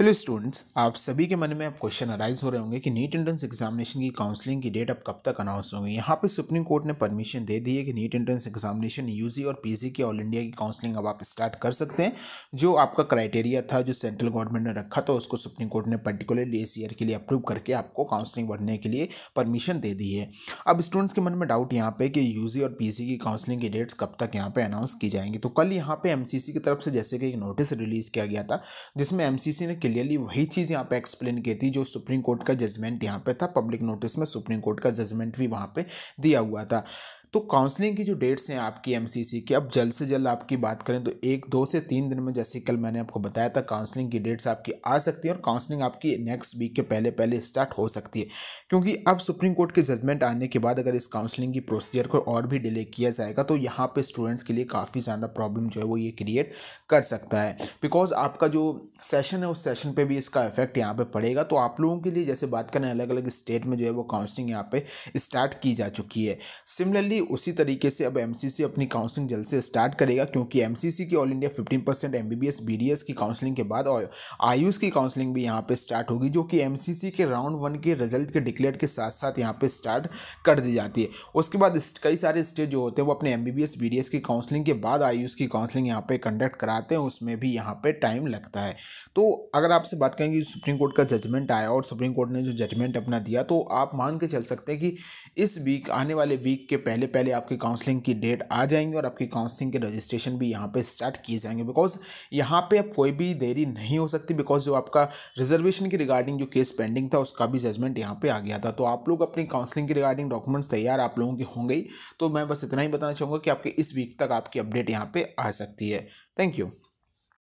hello students आप सभी के मन में अब क्वेश्चन अराइज हो रहे होंगे कि नीट एंट्रेंस एग्जामिनेशन की काउंसलिंग की डेट अब कब तक अनाउंस होगी यहाँ पे सुप्रीम कोर्ट ने परमिशन दे दी है कि नीट एंट्रेंस एग्जामिनेशन यूजी और पीजी की ऑल इंडिया की काउंसलिंग अब आप स्टार्ट कर सकते हैं जो आपका क्राइटेरिया था जो सेंट्रल गवर्नमेंट ने रखा था उसको सुप्रीम कोर्ट ने पर्टिकुलरली इस ईयर के लिए अप्रूव करके आपको काउंसलिंग बढ़ने के लिए परमिशन दे दी है अब स्टूडेंट्स के मन में डाउट यहाँ पे कि यू और पी की काउंसलिंग की डेट्स कब तक यहाँ पर अनाउंस की जाएंगी तो कल यहाँ पर एम की तरफ से जैसे कि एक नोटिस रिलीज़ किया गया था जिसमें एम ने क्लियरली वही चीज़ यहाँ पे एक्सप्लेन की थी जो सुप्रीम कोर्ट का जजमेंट यहाँ पे था पब्लिक नोटिस में सुप्रीम कोर्ट का जजमेंट भी वहाँ पे दिया हुआ था तो काउंसलिंग की जो डेट्स हैं आपकी एम की अब जल्द से जल्द आपकी बात करें तो एक दो से तीन दिन में जैसे कल मैंने आपको बताया था काउंसलिंग की डेट्स आपकी आ सकती है और काउंसलिंग आपकी नेक्स्ट वीक के पहले पहले स्टार्ट हो सकती है क्योंकि अब सुप्रीम कोर्ट के जजमेंट आने के बाद अगर इस काउंसलिंग की प्रोसीजर को और भी डिले किया जाएगा तो यहाँ पर स्टूडेंट्स के लिए काफ़ी ज़्यादा प्रॉब्लम जो है वो ये क्रिएट कर सकता है बिकॉज आपका जो सेशन है उस सेशन पर भी इसका इफेक्ट यहाँ पर पड़ेगा तो आप लोगों के लिए जैसे बात करें अलग अलग स्टेट में जो है वो काउंसलिंग यहाँ पर स्टार्ट की जा चुकी है सिमिलरली उसी तरीके से अब एमसीसी अपनी काउंसलिंग जल्द से स्टार्ट करेगा क्योंकि एमसीसी की all India fifteen percent M B की काउंसलिंग के बाद और आयुष की काउंसलिंग भी यहाँ पे स्टार्ट होगी जो कि एमसीसी के राउंड वन के रिजल्ट के डिक्लेयर के साथ साथ यहाँ पे स्टार्ट कर दी जाती है उसके बाद कई सारे स्टेज जो होते हैं वो अपने एम बी की काउंसलिंग के बाद आयुष की काउंसलिंग यहाँ पे कंडक्ट कराते हैं उसमें भी यहाँ पे टाइम लगता है तो अगर आपसे बात करेंगे सुप्रीम कोर्ट का जजमेंट आया और सुप्रीम कोर्ट ने जो जजमेंट अपना दिया तो आप मान के चल सकते हैं कि इस वीक आने वाले वीक के पहले पहले आपकी काउंसलिंग की डेट आ जाएंगी और आपकी काउंसलिंग के रजिस्ट्रेशन भी यहाँ पे स्टार्ट किए जाएंगे बिकॉज यहाँ पे अब कोई भी देरी नहीं हो सकती बिकॉज जो आपका रिजर्वेशन की रिगार्डिंग जो केस पेंडिंग था उसका भी जजमेंट यहाँ पे आ गया था तो आप लोग अपनी काउंसलिंग की रिगार्डिंग डॉक्यूमेंट्स तैयार आप लोगों के होंगे तो मैं बस इतना ही बताना चाहूँगा कि आपके इस वीक तक आपकी अपडेट यहाँ पर आ सकती है थैंक यू